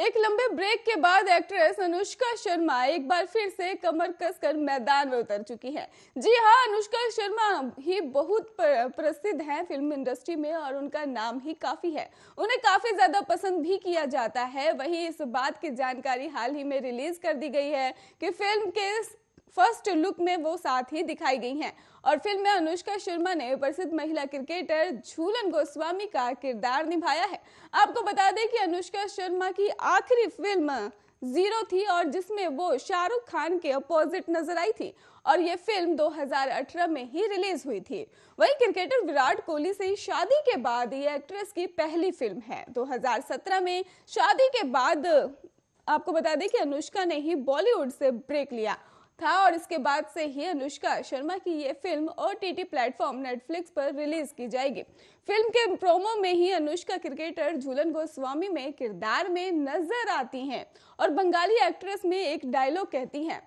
एक लंबे ब्रेक के बाद एक्ट्रेस अनुष्का शर्मा एक बार फिर से कमर कसकर मैदान में उतर चुकी है जी हाँ अनुष्का शर्मा ही बहुत प्रसिद्ध हैं फिल्म इंडस्ट्री में और उनका नाम ही काफी है उन्हें काफी ज्यादा पसंद भी किया जाता है वहीं इस बात की जानकारी हाल ही में रिलीज कर दी गई है कि फिल्म के फर्स्ट लुक में वो साथ ही दिखाई गई हैं और फिल्म में अनुष्का शर्मा ने प्रसिद्ध महिला क्रिकेटर झूलन गोस्वामी का किरदार निभाया है आपको बता दें कि अनुष्का शर्मा की आखिरी फिल्म जीरो थी और जिसमें वो शाहरुख खान के अपोजिट नजर आई थी और ये फिल्म 2018 में ही रिलीज हुई थी वही क्रिकेटर विराट कोहली से शादी के बाद ये एक्ट्रेस की पहली फिल्म है 2017 में शादी के बाद आपको बता दें कि अनुष्का ने ही बॉलीवुड से ब्रेक लिया था और इसके बाद से ही अनुष्का शर्मा की ये film O T platform Netflix पर रिलीज की जाएगी फिल्म के प्रोमो में ही अनुष्का क्रिकेटर झूलन गोस्वामी में किरदार में नजर आती हैं और बंगाली एक्ट्रेस में एक डायलॉग कहती हैं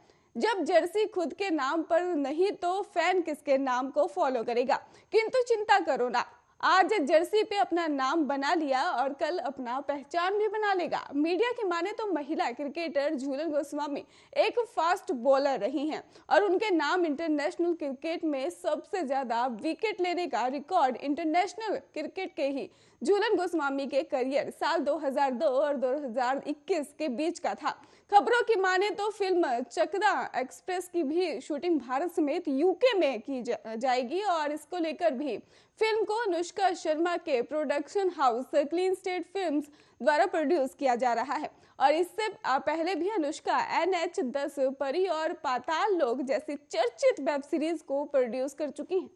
जब जर्सी खुद के नाम पर नहीं तो फैन किसके नाम को फॉलो करेगा किंतु चिंता करो ना आज जर्सी पे अपना नाम बना लिया और कल अपना पहचान भी बना लेगा मीडिया की माने तो महिला क्रिकेटर झूलन गोस्वामी एक फास्ट बॉलर रही हैं और उनके नाम इंटरनेशनल क्रिकेट में सबसे ज़्यादा विकेट लेने का रिकॉर्ड इंटरनेशनल क्रिकेट के ही झूलन गोस्वामी के करियर साल 2002 और 2021 के बीच का था खबरों की माने तो फिल्म चकदा एक्सप्रेस की भी शूटिंग भारत समेत यूके में की जा, जाएगी और इसको लेकर भी फिल्म को अनुष्का शर्मा के production house clean state films द्वारा प्रोड्यूस किया जा रहा है और इससे पहले भी अनुष्का एन एच दस परी और पाताल लोक जैसी चर्चित वेब सीरीज को प्रोड्यूस कर चुकी हैं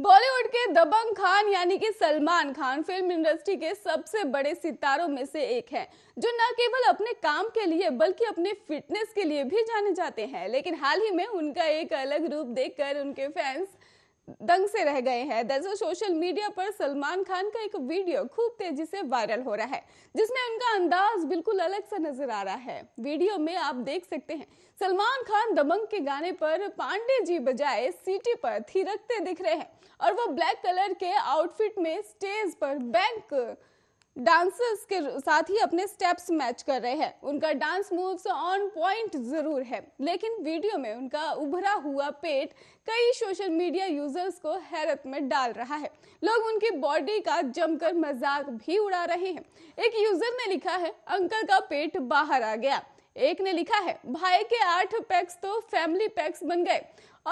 बॉलीवुड के दबंग खान यानी कि सलमान खान फिल्म इंडस्ट्री के सबसे बड़े सितारों में से एक हैं जो न केवल अपने काम के लिए बल्कि अपने फिटनेस के लिए भी जाने जाते हैं लेकिन हाल ही में उनका एक अलग रूप देखकर उनके फैंस दंग से रह गए हैं दरअसल सोशल मीडिया पर सलमान खान का एक वीडियो खूब तेजी से वायरल हो रहा है जिसमें उनका अंदाज बिल्कुल अलग सा नजर आ रहा है वीडियो में आप देख सकते हैं सलमान खान दबंग के गाने पर पांडे जी बजाए सीटी पर थिरकते दिख रहे हैं और वो ब्लैक कलर के आउटफिट में स्टेज पर बैंक डांसर्स के साथ ही अपने स्टेप्स मैच कर रहे हैं उनका डांस मूव्स ऑन पॉइंट जरूर है लेकिन वीडियो में उनका उभरा हुआ पेट कई सोशल मीडिया यूजर्स को हैरत में डाल रहा है लोग उनकी बॉडी का जमकर मजाक भी उड़ा रहे हैं एक यूजर ने लिखा है अंकल का पेट बाहर आ गया एक ने लिखा है भाई के आठ पैक्स तो फैमिली पैक्स बन गए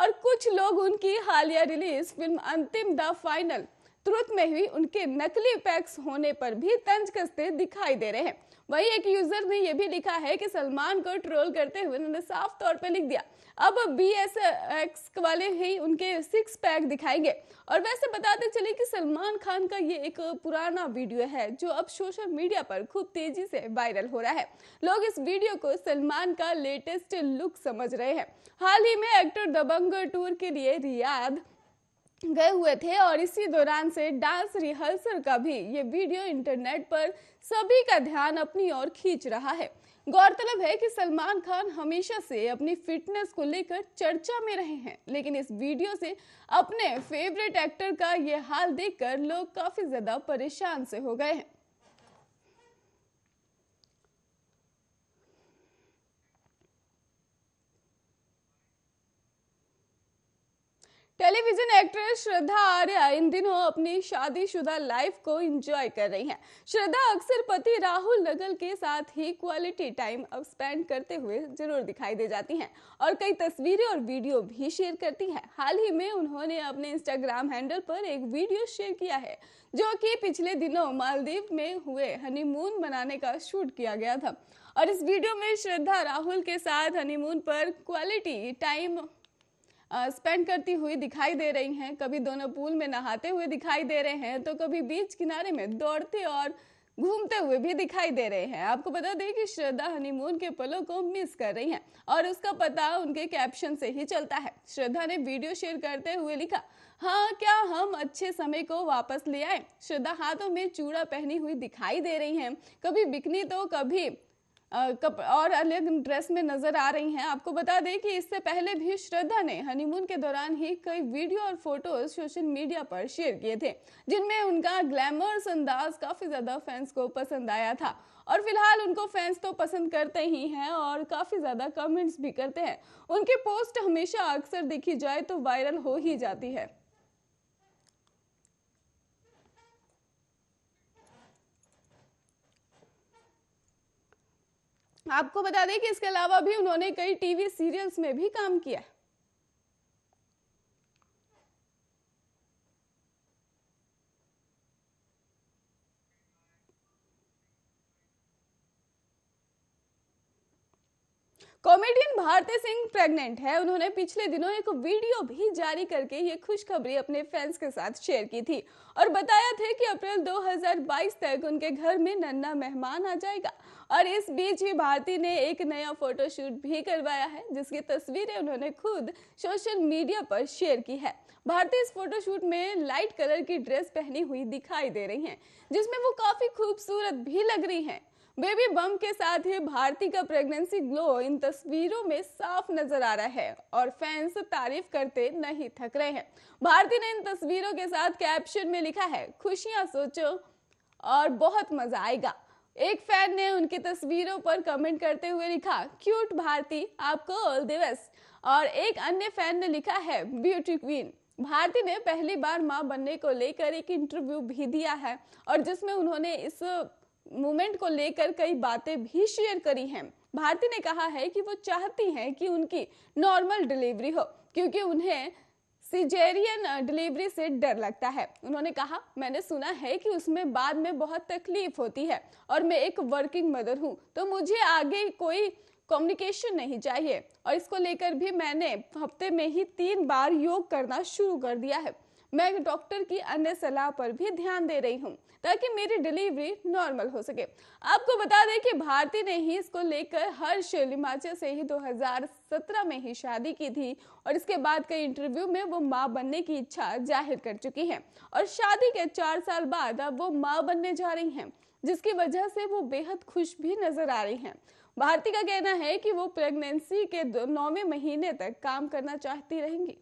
और कुछ लोग उनकी हालिया release film Antim the final तुरंत में ही उनके नकली पैक्स होने पर भी तंज कसते दिखाई दे रहे हैं वही एक यूजर ने यह भी लिखा है कि सलमान को ट्रोल करते हुए उन्होंने साफ तौर पर लिख दिया अब बी एस एक्स वाले ही उनके सिक्स पैक दिखाएंगे और वैसे बताते चले कि सलमान खान का ये एक पुराना वीडियो है जो अब सोशल मीडिया पर खूब तेजी से वायरल हो रहा है लोग इस वीडियो को सलमान का लेटेस्ट लुक समझ रहे हैं हाल ही में एक्टर दबंग टूर के लिए रियाद गए हुए थे और इसी दौरान से डांस रिहर्सल का भी ये वीडियो इंटरनेट पर सभी का ध्यान अपनी ओर खींच रहा है गौरतलब है कि सलमान खान हमेशा से अपनी फिटनेस को लेकर चर्चा में रहे हैं लेकिन इस वीडियो से अपने फेवरेट एक्टर का ये हाल देखकर लोग काफी ज्यादा परेशान से हो गए हैं टेलीविजन एक्ट्रेस श्रद्धा आर्या इन दिनों अपनी शादीशुदा लाइफ को एंजॉय कर रही हैं। श्रद्धा अक्सर पति राहुल नगल के साथ ही क्वालिटी टाइम अब स्पेंड करते हुए जरूर दिखाई दे जाती हैं और कई तस्वीरें और वीडियो भी शेयर करती हैं। हाल ही में उन्होंने अपने इंस्टाग्राम हैंडल पर एक वीडियो शेयर किया है जो कि पिछले दिनों मालदीव में हुए हनीमून मनाने का शूट किया गया था और इस वीडियो में श्रद्धा राहुल के साथ हनीमून पर क्वालिटी टाइम स्पेंड करती हुई दिखाई दे रही हैं कभी दोनों पूल में नहाते हुए दिखाई दे रहे हैं तो कभी बीच किनारे में दौड़ते और घूमते हुए भी दिखाई दे रहे हैं आपको बता दें कि श्रद्धा हनीमून के पलों को मिस कर रही हैं और उसका पता उनके कैप्शन से ही चलता है श्रद्धा ने वीडियो शेयर करते हुए लिखा हाँ क्या हम अच्छे समय को वापस ले आए श्रद्धा हाथों में चूड़ा पहनी हुई दिखाई दे रही हैं कभी बिकनी तो कभी कप और अलग ड्रेस में नजर आ रही हैं आपको बता दें कि इससे पहले भी श्रद्धा ने हनीमून के दौरान ही कई वीडियो और फोटोज सोशल मीडिया पर शेयर किए थे जिनमें उनका ग्लैमरस अंदाज काफी ज्यादा फैंस को पसंद आया था और फिलहाल उनको फैंस तो पसंद करते ही हैं और काफ़ी ज़्यादा कमेंट्स भी करते हैं उनकी पोस्ट हमेशा अक्सर देखी जाए तो वायरल हो ही जाती है आपको बता दें कि इसके अलावा भी उन्होंने कई टीवी सीरियल्स में भी काम किया है कॉमेडियन भारती सिंह प्रेग्नेंट है उन्होंने पिछले दिनों एक वीडियो भी जारी करके ये खुशखबरी अपने फैंस के साथ शेयर की थी और बताया थे कि अप्रैल 2022 तक उनके घर में नन्ना मेहमान आ जाएगा और इस बीच ही भारती ने एक नया फोटोशूट भी करवाया है जिसकी तस्वीरें उन्होंने खुद सोशल मीडिया पर शेयर की है भारती इस फोटोशूट में लाइट कलर की ड्रेस पहनी हुई दिखाई दे रही हैं जिसमें वो काफी खूबसूरत भी लग रही हैं बेबी बम के साथ ही भारती का प्रेगनेंसी ग्लो इन तस्वीरों में साफ नजर आ रहा है और फैंस तारीफ करते नहीं थक रहे हैं भारती ने इन तस्वीरों के साथ कैप्शन में लिखा है खुशियां सोचो और बहुत मजा आएगा एक फैन ने उनकी तस्वीरों पर कमेंट करते हुए लिखा क्यूट भारती आपको ऑल द बेस्ट और एक अन्य फैन ने लिखा है ब्यूटी क्वीन भारती ने पहली बार मां बनने को लेकर एक इंटरव्यू भी दिया है और जिसमें उन्होंने इस मूवमेंट को लेकर कई बातें भी शेयर करी हैं भारती ने कहा है कि वो चाहती हैं कि उनकी नॉर्मल डिलीवरी हो क्योंकि उन्हें सीजेरियन डिलीवरी से डर लगता है उन्होंने कहा मैंने सुना है कि उसमें बाद में बहुत तकलीफ होती है और मैं एक वर्किंग मदर हूँ तो मुझे आगे कोई कम्युनिकेशन नहीं चाहिए और इसको लेकर भी मैंने हफ्ते में ही तीन बार योग करना शुरू कर दिया है मैं डॉक्टर की अन्य सलाह पर भी ध्यान दे रही हूँ ताकि मेरी डिलीवरी नॉर्मल हो सके आपको बता दें कि भारती ने ही इसको लेकर हर्ष हिमाचल से ही 2017 में ही शादी की थी और इसके बाद कई इंटरव्यू में वो माँ बनने की इच्छा जाहिर कर चुकी है और शादी के चार साल बाद अब वो माँ बनने जा रही हैं जिसकी वजह से वो बेहद खुश भी नजर आ रही हैं भारती का कहना है कि वो प्रेगनेंसी के नौवे महीने तक काम करना चाहती रहेंगी